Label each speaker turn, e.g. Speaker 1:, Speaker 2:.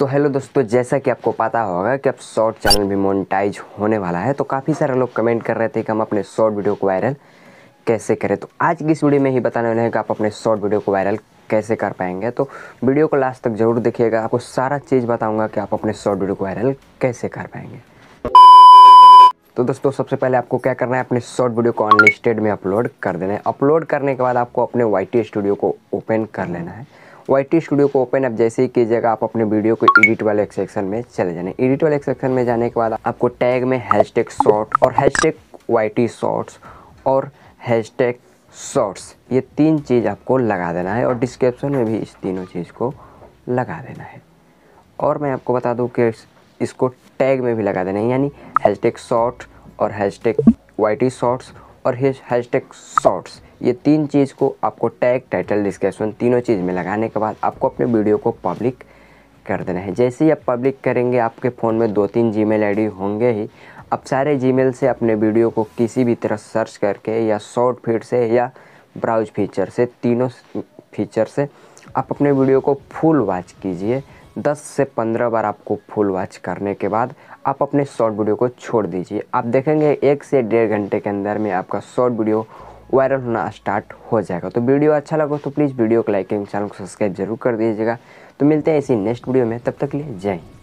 Speaker 1: तो हेलो दोस्तों जैसा कि आपको पता होगा कि अब शॉर्ट चैनल भी मोनिटाइज होने वाला है तो काफ़ी सारे लोग कमेंट कर रहे थे कि हम अपने शॉर्ट वीडियो को वायरल कैसे करें तो आज की इस वीडियो में ही बताने वाले हैं कि आप अपने शॉर्ट वीडियो को वायरल कैसे कर पाएंगे तो वीडियो को लास्ट तक ज़रूर देखिएगा आपको सारा चीज़ बताऊँगा कि आप अपने शॉर्ट वीडियो को वायरल कैसे कर पाएंगे तो दोस्तों सबसे पहले आपको क्या करना है अपने शॉर्ट वीडियो को अनलिस्टेड में अपलोड कर देना है अपलोड करने के बाद आपको अपने वाई स्टूडियो को ओपन कर लेना है वाई टी स्टूडियो को ओपन आप जैसे ही कीजिएगा आप अपने वीडियो को एडिट वाले सेक्शन में चले जाने एडिट वाले सेक्शन में जाने के बाद आपको टैग में हैश टैग शॉर्ट और hashtag Y T shorts और हैश टैग शॉर्ट्स ये तीन चीज़ आपको लगा देना है और डिस्क्रिप्शन में भी इस तीनों चीज़ को लगा देना है और मैं आपको बता दूँ कि इसको टैग में भी लगा देना है यानी टैग शॉर्ट और टैग वाई टी शॉर्ट्स और हिज हैशटैग शॉर्ट्स ये तीन चीज़ को आपको टैग टाइटल डिस्क्रिप्शन तीनों चीज़ में लगाने के बाद आपको अपने वीडियो को पब्लिक कर देना है जैसे ही आप पब्लिक करेंगे आपके फ़ोन में दो तीन जी मेल होंगे ही आप सारे जी से अपने वीडियो को किसी भी तरह सर्च करके या शॉर्ट फीड से या ब्राउज फीचर से तीनों फीचर से आप अपने वीडियो को फुल वॉच कीजिए 10 से 15 बार आपको फुल वॉच करने के बाद आप अपने शॉर्ट वीडियो को छोड़ दीजिए आप देखेंगे एक से डेढ़ घंटे के अंदर में आपका शॉर्ट वीडियो वायरल होना स्टार्ट हो जाएगा तो वीडियो अच्छा लगा तो प्लीज़ वीडियो को लाइक एंड चैनल को सब्सक्राइब जरूर कर दीजिएगा तो मिलते हैं इसी नेक्स्ट वीडियो में तब तक के लिए जय हिंद